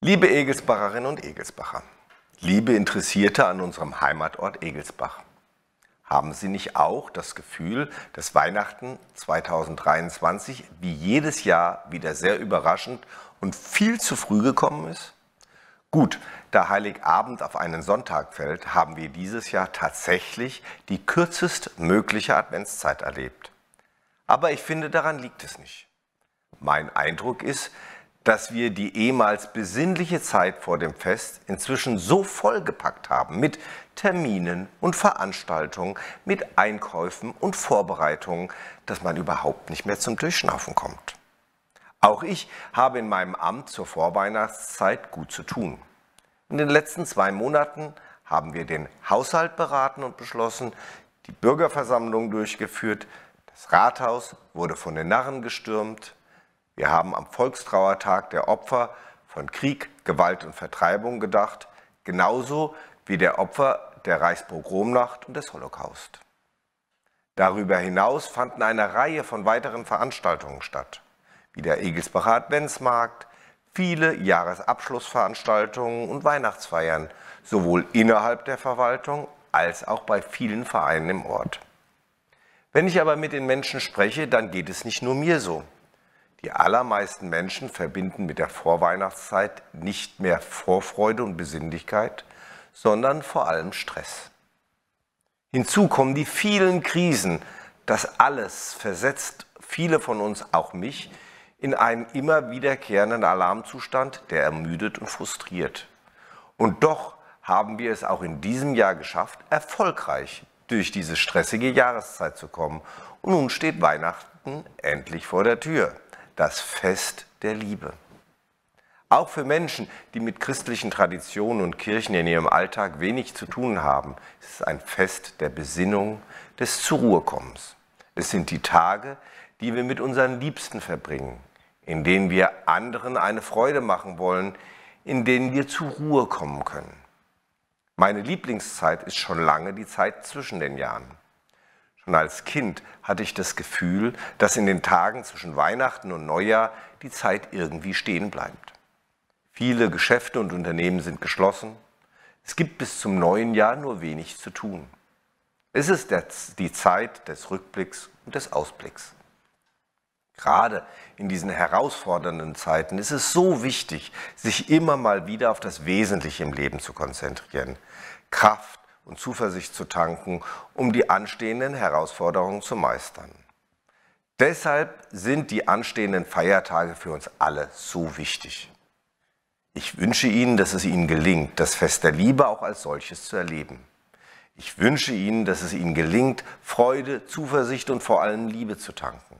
Liebe Egelsbacherinnen und Egelsbacher, liebe Interessierte an unserem Heimatort Egelsbach, haben Sie nicht auch das Gefühl, dass Weihnachten 2023 wie jedes Jahr wieder sehr überraschend und viel zu früh gekommen ist? Gut, da Heiligabend auf einen Sonntag fällt, haben wir dieses Jahr tatsächlich die kürzestmögliche Adventszeit erlebt. Aber ich finde, daran liegt es nicht. Mein Eindruck ist, dass wir die ehemals besinnliche Zeit vor dem Fest inzwischen so vollgepackt haben mit Terminen und Veranstaltungen, mit Einkäufen und Vorbereitungen, dass man überhaupt nicht mehr zum Durchschnaufen kommt. Auch ich habe in meinem Amt zur Vorweihnachtszeit gut zu tun. In den letzten zwei Monaten haben wir den Haushalt beraten und beschlossen, die Bürgerversammlung durchgeführt, das Rathaus wurde von den Narren gestürmt, wir haben am Volkstrauertag der Opfer von Krieg, Gewalt und Vertreibung gedacht, genauso wie der Opfer der Reichspogromnacht und des Holocaust. Darüber hinaus fanden eine Reihe von weiteren Veranstaltungen statt, wie der Egelsbacher Adventsmarkt, viele Jahresabschlussveranstaltungen und Weihnachtsfeiern, sowohl innerhalb der Verwaltung als auch bei vielen Vereinen im Ort. Wenn ich aber mit den Menschen spreche, dann geht es nicht nur mir so. Die allermeisten Menschen verbinden mit der Vorweihnachtszeit nicht mehr Vorfreude und Besinnlichkeit, sondern vor allem Stress. Hinzu kommen die vielen Krisen. Das alles versetzt viele von uns, auch mich, in einen immer wiederkehrenden Alarmzustand, der ermüdet und frustriert. Und doch haben wir es auch in diesem Jahr geschafft, erfolgreich durch diese stressige Jahreszeit zu kommen. Und nun steht Weihnachten endlich vor der Tür das Fest der Liebe. Auch für Menschen, die mit christlichen Traditionen und Kirchen in ihrem Alltag wenig zu tun haben, ist es ein Fest der Besinnung, des Zuruhekommens. Es sind die Tage, die wir mit unseren Liebsten verbringen, in denen wir anderen eine Freude machen wollen, in denen wir zur Ruhe kommen können. Meine Lieblingszeit ist schon lange die Zeit zwischen den Jahren. Schon als Kind hatte ich das Gefühl, dass in den Tagen zwischen Weihnachten und Neujahr die Zeit irgendwie stehen bleibt. Viele Geschäfte und Unternehmen sind geschlossen. Es gibt bis zum neuen Jahr nur wenig zu tun. Es ist die Zeit des Rückblicks und des Ausblicks. Gerade in diesen herausfordernden Zeiten ist es so wichtig, sich immer mal wieder auf das Wesentliche im Leben zu konzentrieren. Kraft und Zuversicht zu tanken, um die anstehenden Herausforderungen zu meistern. Deshalb sind die anstehenden Feiertage für uns alle so wichtig. Ich wünsche Ihnen, dass es Ihnen gelingt, das Fest der Liebe auch als solches zu erleben. Ich wünsche Ihnen, dass es Ihnen gelingt, Freude, Zuversicht und vor allem Liebe zu tanken.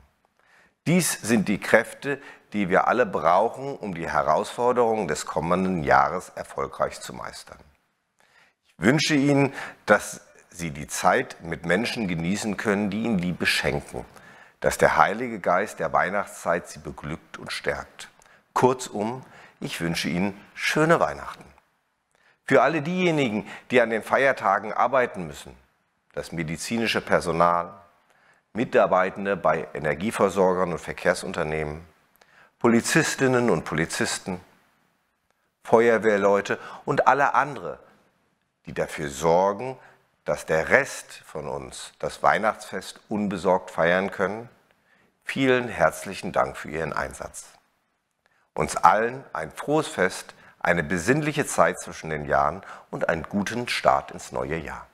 Dies sind die Kräfte, die wir alle brauchen, um die Herausforderungen des kommenden Jahres erfolgreich zu meistern wünsche Ihnen, dass Sie die Zeit mit Menschen genießen können, die Ihnen Liebe schenken, dass der Heilige Geist der Weihnachtszeit Sie beglückt und stärkt. Kurzum, ich wünsche Ihnen schöne Weihnachten. Für alle diejenigen, die an den Feiertagen arbeiten müssen, das medizinische Personal, Mitarbeitende bei Energieversorgern und Verkehrsunternehmen, Polizistinnen und Polizisten, Feuerwehrleute und alle andere, die dafür sorgen, dass der Rest von uns das Weihnachtsfest unbesorgt feiern können. Vielen herzlichen Dank für Ihren Einsatz. Uns allen ein frohes Fest, eine besinnliche Zeit zwischen den Jahren und einen guten Start ins neue Jahr.